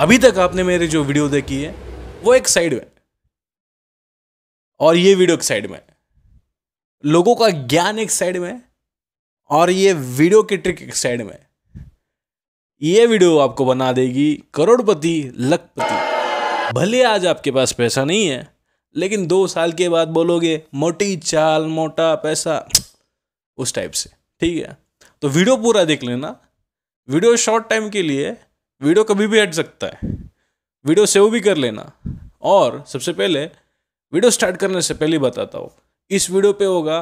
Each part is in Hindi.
अभी तक आपने मेरी जो वीडियो देखी है वो एक साइड में और ये वीडियो एक साइड में लोगों का ज्ञान एक साइड में और ये वीडियो की ट्रिक एक साइड में ये वीडियो आपको बना देगी करोड़पति लखपति भले आज आपके पास पैसा नहीं है लेकिन दो साल के बाद बोलोगे मोटी चाल मोटा पैसा उस टाइप से ठीक है तो वीडियो पूरा देख लेना वीडियो शॉर्ट टाइम के लिए वीडियो कभी भी हट सकता है वीडियो सेव भी कर लेना और सबसे पहले वीडियो स्टार्ट करने से पहले बताता हूँ इस वीडियो पे होगा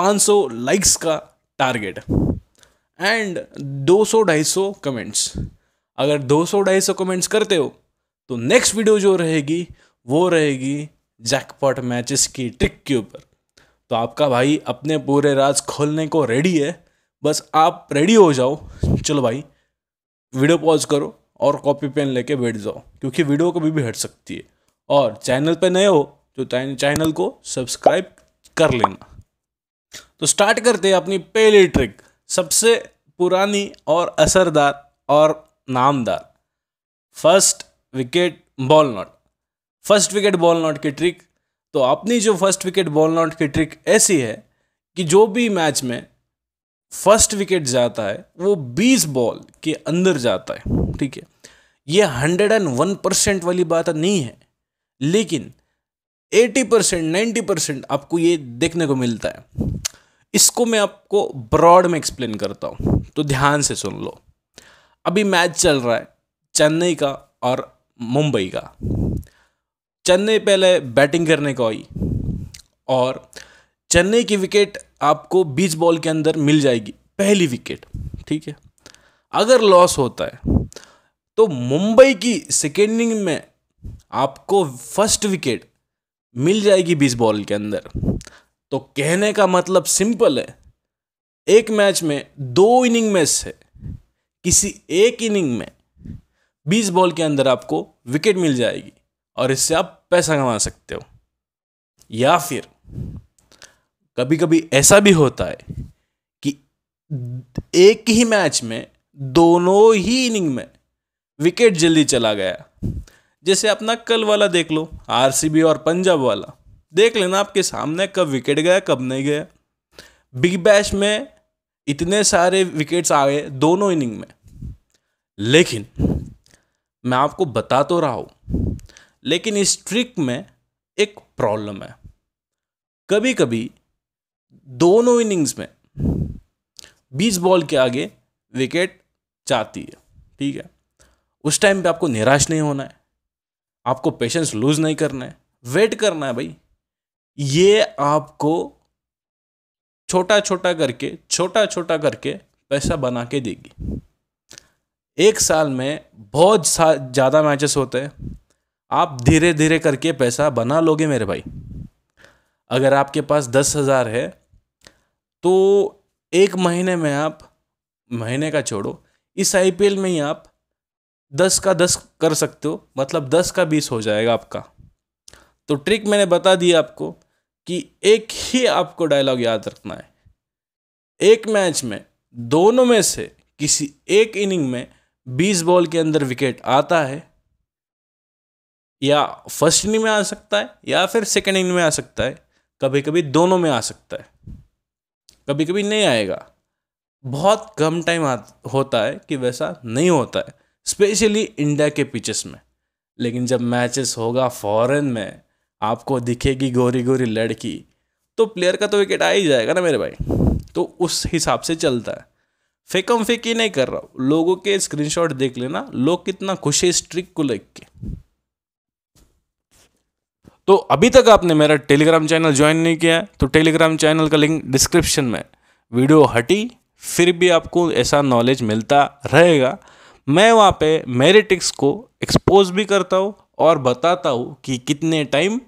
500 लाइक्स का टारगेट एंड 200-250 कमेंट्स अगर 200-250 कमेंट्स करते हो तो नेक्स्ट वीडियो जो रहेगी वो रहेगी जैकपॉट मैचेस की ट्रिक के ऊपर तो आपका भाई अपने पूरे राज खोलने को रेडी है बस आप रेडी हो जाओ चलो भाई वीडियो पॉज करो और कॉपी पेन लेके बैठ जाओ क्योंकि वीडियो कभी भी हट सकती है और चैनल पे नए हो तो चैनल को सब्सक्राइब कर लेना तो स्टार्ट करते हैं अपनी पहली ट्रिक सबसे पुरानी और असरदार और नामदार first wicket ball not first wicket ball not की ट्रिक तो अपनी जो फर्स्ट विकेट बॉल नॉट की ट्रिक ऐसी है कि जो भी मैच में फर्स्ट विकेट जाता है वो 20 बॉल के अंदर जाता है ठीक है ये 101 परसेंट वाली बात नहीं है लेकिन 80 परसेंट नाइन्टी परसेंट आपको ये देखने को मिलता है इसको मैं आपको ब्रॉड में एक्सप्लेन करता हूँ तो ध्यान से सुन लो अभी मैच चल रहा है चेन्नई का और मुंबई का चेन्नई पहले बैटिंग करने को आई और चेन्नई की विकेट आपको बीच बॉल के अंदर मिल जाएगी पहली विकेट ठीक है अगर लॉस होता है तो मुंबई की सेकेंड इनिंग में आपको फर्स्ट विकेट मिल जाएगी बीस बॉल के अंदर तो कहने का मतलब सिंपल है एक मैच में दो इनिंग में से किसी एक इनिंग में बीस बॉल के अंदर आपको विकेट मिल जाएगी और इससे आप पैसा कमा सकते हो या फिर कभी कभी ऐसा भी होता है कि एक ही मैच में दोनों ही इनिंग में विकेट जल्दी चला गया जैसे अपना कल वाला देख लो आरसीबी और पंजाब वाला देख लेना आपके सामने कब विकेट गया कब नहीं गया बिग बैश में इतने सारे विकेट्स आ गए दोनों इनिंग में लेकिन मैं आपको बता तो रहा हूँ लेकिन इस ट्रिक में एक प्रॉब्लम है कभी कभी दोनों इनिंग्स में बीस बॉल के आगे विकेट चाहती है ठीक है उस टाइम पे आपको निराश नहीं होना है आपको पेशेंस लूज नहीं करना है वेट करना है भाई ये आपको छोटा छोटा करके छोटा छोटा करके पैसा बना के देगी एक साल में बहुत सा ज़्यादा मैचेस होते हैं आप धीरे धीरे करके पैसा बना लोगे मेरे भाई अगर आपके पास दस हज़ार है तो एक महीने में आप महीने का छोड़ो इस आईपीएल में ही आप दस का दस कर सकते हो मतलब दस का बीस हो जाएगा आपका तो ट्रिक मैंने बता दी आपको कि एक ही आपको डायलॉग याद रखना है एक मैच में दोनों में से किसी एक इनिंग में बीस बॉल के अंदर विकेट आता है या फर्स्ट इनिंग में आ सकता है या फिर सेकेंड इनिंग में आ सकता है कभी कभी दोनों में आ सकता है कभी कभी नहीं आएगा बहुत कम टाइम होता है कि वैसा नहीं होता है स्पेशली इंडिया के पिचेस में लेकिन जब मैचेस होगा फॉरेन में आपको दिखेगी गोरी गोरी लड़की तो प्लेयर का तो विकेट आ ही जाएगा ना मेरे भाई तो उस हिसाब से चलता है फेकम ही नहीं कर रहा हूँ लोगों के स्क्रीनशॉट देख लेना लोग कितना खुश है इस को लेके तो अभी तक आपने मेरा टेलीग्राम चैनल ज्वाइन नहीं किया तो टेलीग्राम चैनल का लिंक डिस्क्रिप्शन में वीडियो हटी फिर भी आपको ऐसा नॉलेज मिलता रहेगा मैं वहाँ पे मेरे टिक्स को एक्सपोज भी करता हूँ और बताता हूँ कि कितने टाइम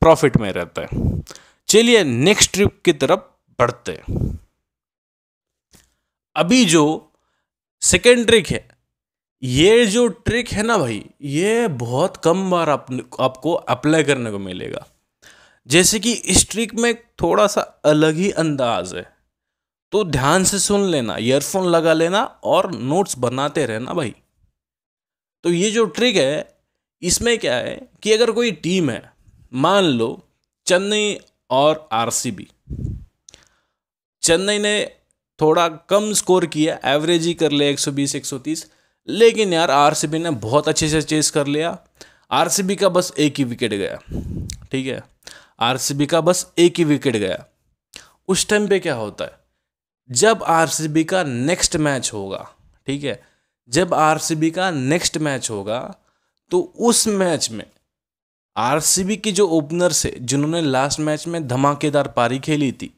प्रॉफिट में रहता है चलिए नेक्स्ट ट्रिप की तरफ बढ़ते हैं अभी जो सेकेंड ट्रिक है ये जो ट्रिक है ना भाई ये बहुत कम बार आप, आपको अप्लाई करने को मिलेगा जैसे कि इस ट्रिक में थोड़ा सा अलग ही अंदाज है तो ध्यान से सुन लेना ईयरफोन लगा लेना और नोट्स बनाते रहना भाई तो ये जो ट्रिक है इसमें क्या है कि अगर कोई टीम है मान लो चेन्नई और आरसीबी चेन्नई ने थोड़ा कम स्कोर किया एवरेज ही कर ले 120 130 लेकिन यार आर ने बहुत अच्छे से चेस कर लिया आर का बस एक ही विकेट गया ठीक है आर का बस एक ही विकेट गया उस टाइम पे क्या होता है जब आर का नेक्स्ट मैच होगा ठीक है जब आर का नेक्स्ट मैच होगा तो उस मैच में आर के जो ओपनर से जिन्होंने लास्ट मैच में धमाकेदार पारी खेली थी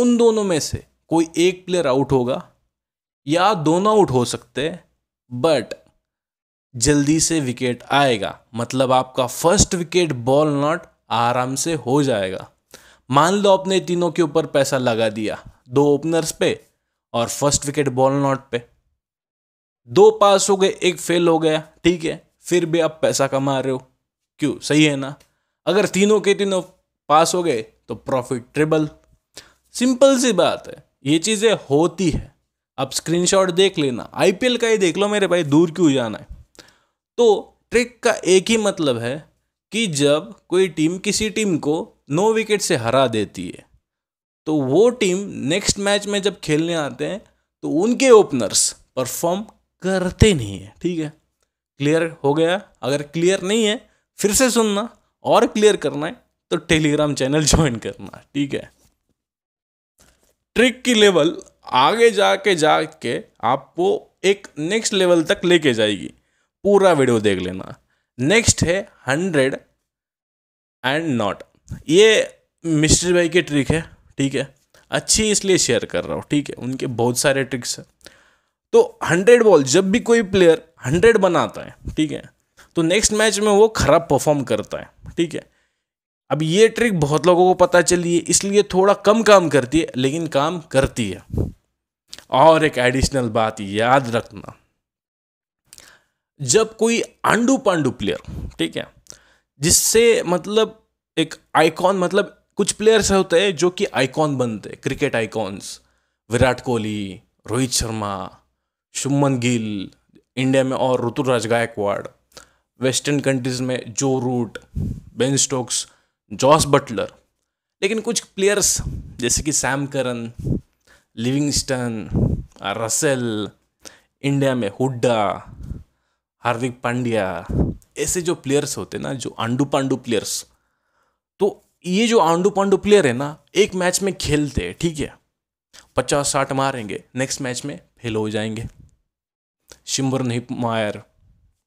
उन दोनों में से कोई एक प्लेयर आउट होगा या दोनों आउट हो सकते हैं बट जल्दी से विकेट आएगा मतलब आपका फर्स्ट विकेट बॉल नॉट आराम से हो जाएगा मान लो आपने तीनों के ऊपर पैसा लगा दिया दो ओपनर्स पे और फर्स्ट विकेट बॉल नॉट पे दो पास हो गए एक फेल हो गया ठीक है फिर भी आप पैसा कमा रहे हो क्यों सही है ना अगर तीनों के तीनों पास हो गए तो प्रॉफिट ट्रिबल सिंपल सी बात है ये चीज़ें होती है अब स्क्रीनशॉट देख लेना आईपीएल का ही देख लो मेरे भाई दूर क्यों जाना है तो ट्रिक का एक ही मतलब है कि जब कोई टीम किसी टीम को नौ विकेट से हरा देती है तो वो टीम नेक्स्ट मैच में जब खेलने आते हैं तो उनके ओपनर्स परफॉर्म करते नहीं है ठीक है क्लियर हो गया अगर क्लियर नहीं है फिर से सुनना और क्लियर करना है तो टेलीग्राम चैनल ज्वाइन करना ठीक है ट्रिक की लेवल आगे जाके जाके आपको एक नेक्स्ट लेवल तक लेके जाएगी पूरा वीडियो देख लेना नेक्स्ट है हंड्रेड एंड नॉट ये मिस्टर भाई की ट्रिक है ठीक है अच्छी इसलिए शेयर कर रहा हूँ ठीक है उनके बहुत सारे ट्रिक्स हैं तो हंड्रेड बॉल जब भी कोई प्लेयर हंड्रेड बनाता है ठीक है तो नेक्स्ट मैच में वो खराब परफॉर्म करता है ठीक है अब ये ट्रिक बहुत लोगों को पता चली है इसलिए थोड़ा कम काम करती है लेकिन काम करती है और एक एडिशनल बात याद रखना जब कोई आंडू पांडू प्लेयर ठीक है जिससे मतलब एक आइकॉन मतलब कुछ प्लेयर्स होते हैं जो कि आइकॉन बनते हैं cricket icons Virat Kohli Rohit Sharma Shubman Gill India में और ऋतुराज गायकवाड़ वेस्टर्न कंट्रीज में Joe Root Ben Stokes Jos Buttler लेकिन कुछ प्लेयर्स जैसे कि Sam Curran Livingstone Russell India में हुड्डा हार्दिक पांड्या ऐसे जो प्लेयर्स होते हैं ना जो आंडू पांडू प्लेयर्स तो ये जो आंडू पांडू प्लेयर है ना एक मैच में खेलते हैं ठीक है पचास साठ मारेंगे नेक्स्ट मैच में फेल हो जाएंगे शिम्बरन मायर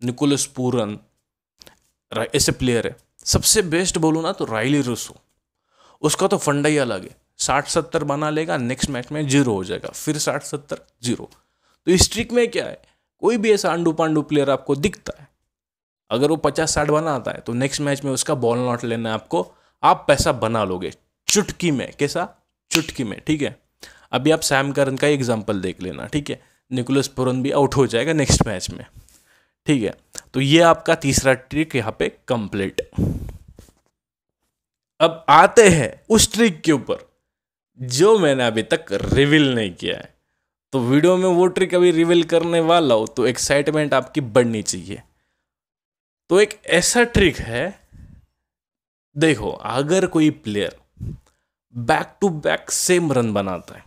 निकोलस पूरन ऐसे प्लेयर है सबसे बेस्ट बोलूँ ना तो राइली रूसो उसका तो फंडा ही अलग है साठ सत्तर बना लेगा नेक्स्ट मैच में जीरो हो जाएगा फिर साठ सत्तर जीरो तो इस ट्रिक में क्या है कोई भी ऐसा आंडू पांडू प्लेयर आपको दिखता है अगर वो पचास साठ बना आता है तो नेक्स्ट मैच में उसका बॉल नॉट लेना है आपको आप पैसा बना लोगे चुटकी में कैसा चुटकी में ठीक है अभी आप सैम करन का एग्जाम्पल देख लेना ठीक है निकोलस पुरन भी आउट हो जाएगा नेक्स्ट मैच में ठीक है तो ये आपका तीसरा ट्रिक यहाँ पे कंप्लीट अब आते हैं उस ट्रिक के ऊपर जो मैंने अभी तक रिवील नहीं किया है तो वीडियो में वो ट्रिक अभी रिवील करने वाला हो तो एक्साइटमेंट आपकी बढ़नी चाहिए तो एक ऐसा ट्रिक है देखो अगर कोई player back to back same run बनाता है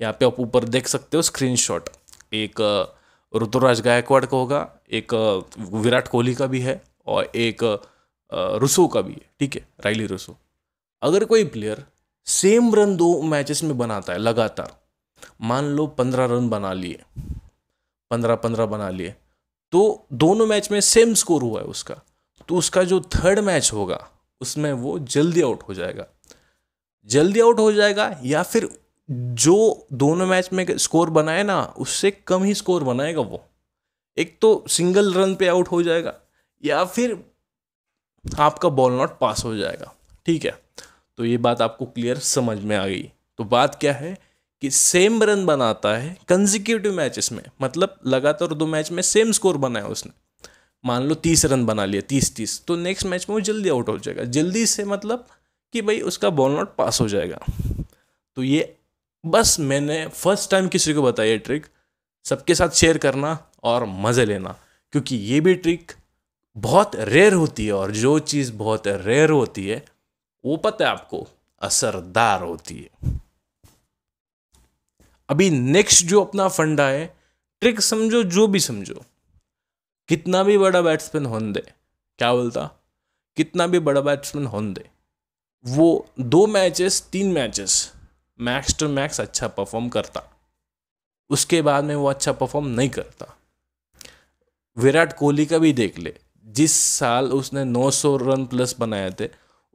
यहाँ पे आप ऊपर देख सकते हो स्क्रीनशॉट एक ऋतुराज गायकवाड़ का होगा एक विराट कोहली का भी है और एक रुसो का भी है ठीक है राइली रुसो अगर कोई प्लेयर सेम रन दो मैचेस में बनाता है लगातार मान लो पंद्रह रन बना लिए पंद्रह पंद्रह बना लिए तो दोनों मैच में सेम स्कोर हुआ है उसका तो उसका जो थर्ड मैच होगा उसमें वो जल्दी आउट हो जाएगा जल्दी आउट हो जाएगा या फिर जो दोनों मैच में स्कोर बनाए ना उससे कम ही स्कोर बनाएगा वो एक तो सिंगल रन पे आउट हो जाएगा या फिर आपका बॉल नॉट पास हो जाएगा ठीक है तो ये बात आपको क्लियर समझ में आ गई तो बात क्या है कि सेम रन बनाता है कंजिक्यूटिव मैचेस में मतलब लगातार दो मैच में सेम स्कोर बनाया उसने मान लो तीस रन बना लिया तीस तीस तो नेक्स्ट मैच में वो जल्दी आउट हो जाएगा जल्दी से मतलब कि भाई उसका बॉल नॉट पास हो जाएगा तो ये बस मैंने फर्स्ट टाइम किसी को बताया ये ट्रिक सबके साथ शेयर करना और मज़े लेना क्योंकि ये भी ट्रिक बहुत रेयर होती है और जो चीज़ बहुत रेयर होती है वो पता है आपको असरदार होती है अभी नेक्स्ट जो अपना फंडा है ट्रिक समझो जो भी समझो कितना भी बड़ा बैट्समैन होने दे क्या बोलता कितना भी बड़ा बैट्समैन होने दे वो दो मैचेस तीन मैचेस मैक्स टू मैक्स अच्छा परफॉर्म करता उसके बाद में वो अच्छा परफॉर्म नहीं करता विराट कोहली का भी देख ले जिस साल उसने 900 रन प्लस बनाए थे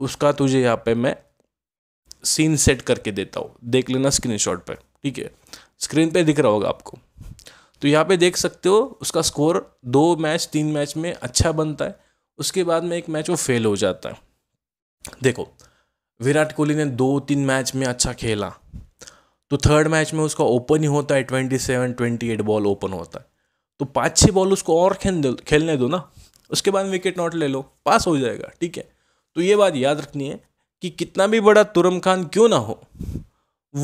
उसका तुझे यहाँ पे मैं सीन सेट करके देता हूँ देख लेना स्क्रीनशॉट पे ठीक है स्क्रीन पे दिख रहा होगा आपको तो यहाँ पे देख सकते हो उसका स्कोर दो मैच तीन मैच में अच्छा बनता है उसके बाद में एक मैच वो फेल हो जाता है देखो विराट कोहली ने दो तीन मैच में अच्छा खेला तो थर्ड मैच में उसका ओपन ही होता है twenty seven twenty eight ball open होता है तो पाँच छः बॉल उसको और खेल दो खेलने दो ना उसके बाद विकेट नॉट ले लो पास हो जाएगा ठीक है तो ये बात याद रखनी है कि कितना भी बड़ा तुरम खान क्यों ना हो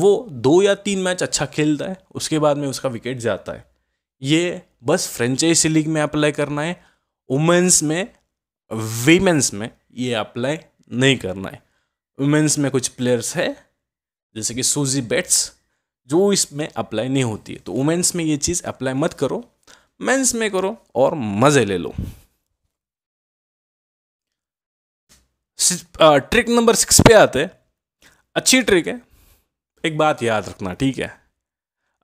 वो दो या तीन मैच अच्छा खेलता है उसके बाद में उसका विकेट जाता है ये बस फ्रेंचाइजी लीग में अप्लाई करना है वुमेंस में वीमेंस में ये अप्लाई नहीं करना है वुमेंस में कुछ प्लेयर्स है जैसे कि सूजी बेट्स जो इसमें अप्लाई नहीं होती है तो वुमेंस में ये चीज़ अप्लाई मत करो मेंस में करो और मज़े ले लो ट्रिक नंबर सिक्स पे आते अच्छी ट्रिक है एक बात याद रखना ठीक है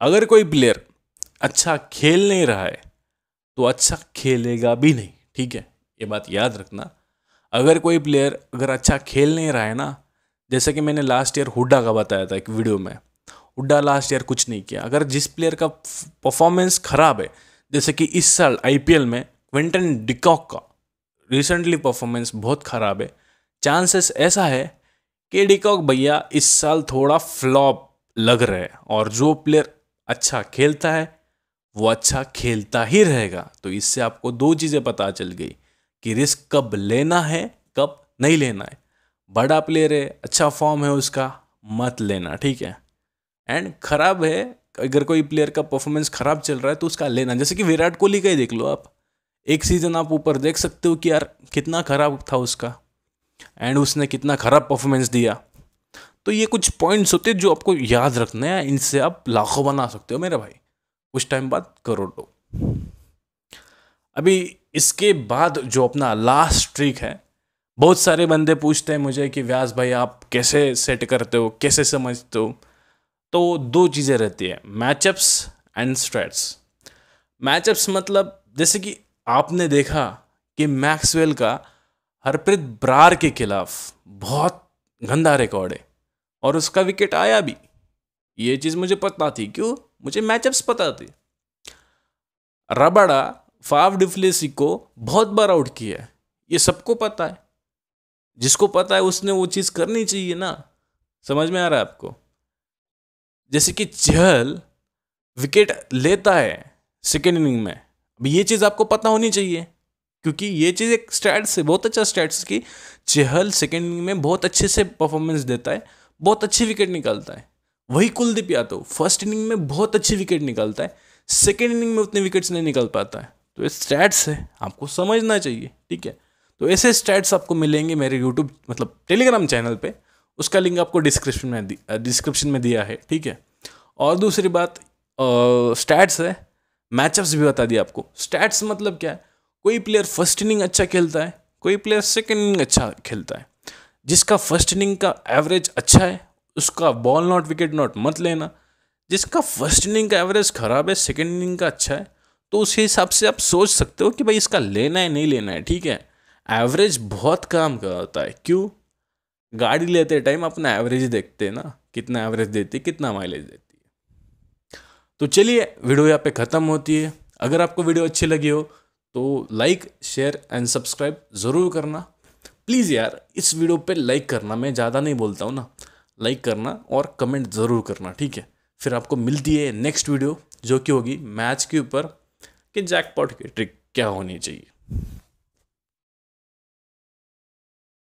अगर कोई प्लेयर अच्छा खेल नहीं रहा है तो अच्छा खेलेगा भी नहीं ठीक है ये बात याद रखना अगर कोई प्लेयर अगर अच्छा खेल नहीं रहा है ना जैसे कि मैंने लास्ट ईयर हुड्डा का बताया था एक वीडियो में हुड्डा लास्ट ईयर कुछ नहीं किया अगर जिस प्लेयर का परफॉर्मेंस ख़राब है जैसे कि इस साल आईपीएल में क्विंटन डिकॉक का रिसेंटली परफॉर्मेंस बहुत ख़राब है चांसेस ऐसा है कि डिकॉक भैया इस साल थोड़ा फ्लॉप लग रहा है और जो प्लेयर अच्छा खेलता है वो अच्छा खेलता ही रहेगा तो इससे आपको दो चीज़ें पता चल गई कि रिस्क कब लेना है कब नहीं लेना है बड़ा प्लेयर है अच्छा फॉर्म है उसका मत लेना ठीक है एंड खराब है अगर कोई प्लेयर का परफॉर्मेंस खराब चल रहा है तो उसका लेना जैसे कि विराट कोहली का ही देख लो आप एक सीज़न आप ऊपर देख सकते हो कि यार कितना खराब था उसका एंड उसने कितना ख़राब परफॉर्मेंस दिया तो ये कुछ पॉइंट्स होते हैं जो आपको याद रखना हैं इनसे आप लाखों बना सकते हो मेरा भाई कुछ टाइम बाद करोड़ों अभी इसके बाद जो अपना लास्ट ट्रिक है बहुत सारे बंदे पूछते हैं मुझे कि व्यास भाई आप कैसे सेट करते हो कैसे समझते हो तो दो चीज़ें रहती है मैचअप्स एंड स्ट्रेट्स मैचअप्स मतलब जैसे कि आपने देखा कि मैक्सवेल का हरप्रीत ब्रार के खिलाफ बहुत गंदा रिकॉर्ड है और उसका विकेट आया भी ये चीज़ मुझे पता थी क्यों मुझे मैचअप्स पता थे रबड़ा फाव डिफ्लेसी को बहुत बार आउट किया है ये सबको पता है जिसको पता है उसने वो चीज़ करनी चाहिए ना समझ में आ रहा है आपको जैसे कि चहल विकेट लेता है सेकेंड इनिंग में अब ये चीज़ आपको पता होनी चाहिए क्योंकि ये चीज़ एक स्टैट्स है बहुत अच्छा स्टैट्स की चहल सेकेंड में बहुत अच्छे से परफॉर्मेंस देता है बहुत अच्छी विकेट निकालता है वही कुलदीप यादव फर्स्ट इनिंग में बहुत अच्छी विकेट निकालता है सेकेंड इनिंग में उतने विकेट्स नहीं निकल पाता है तो ये स्टैट्स है आपको समझना चाहिए ठीक है तो ऐसे स्टैट्स आपको मिलेंगे मेरे यूट्यूब मतलब टेलीग्राम चैनल पर उसका लिंक आपको डिस्क्रिप्शन में डिस्क्रिप्शन में दिया है ठीक है और दूसरी बात स्टैट्स है मैचअप्स भी बता दिया आपको स्टैट्स मतलब क्या है कोई प्लेयर फर्स्ट इनिंग अच्छा खेलता है कोई प्लेयर सेकेंड इनिंग अच्छा खेलता है जिसका फर्स्ट इनिंग का एवरेज अच्छा है उसका बॉल नॉट विकेट नॉट मत लेना जिसका फर्स्ट इनिंग का एवरेज ख़राब है सेकेंड इनिंग का अच्छा है तो उस हिसाब से आप सोच सकते हो कि भाई इसका लेना है नहीं लेना है ठीक है एवरेज बहुत काम करता है क्यों गाड़ी लेते टाइम अपना एवरेज देखते हैं ना कितना एवरेज देती है कितना माइलेज देती है तो चलिए वीडियो यहाँ पे ख़त्म होती है अगर आपको वीडियो अच्छी लगी हो तो लाइक शेयर एंड सब्सक्राइब ज़रूर करना प्लीज़ यार इस वीडियो पे लाइक करना मैं ज़्यादा नहीं बोलता हूँ ना लाइक करना और कमेंट ज़रूर करना ठीक है फिर आपको मिलती है नेक्स्ट वीडियो जो कि होगी मैच के ऊपर कि जैकपॉट की ट्रिक क्या होनी चाहिए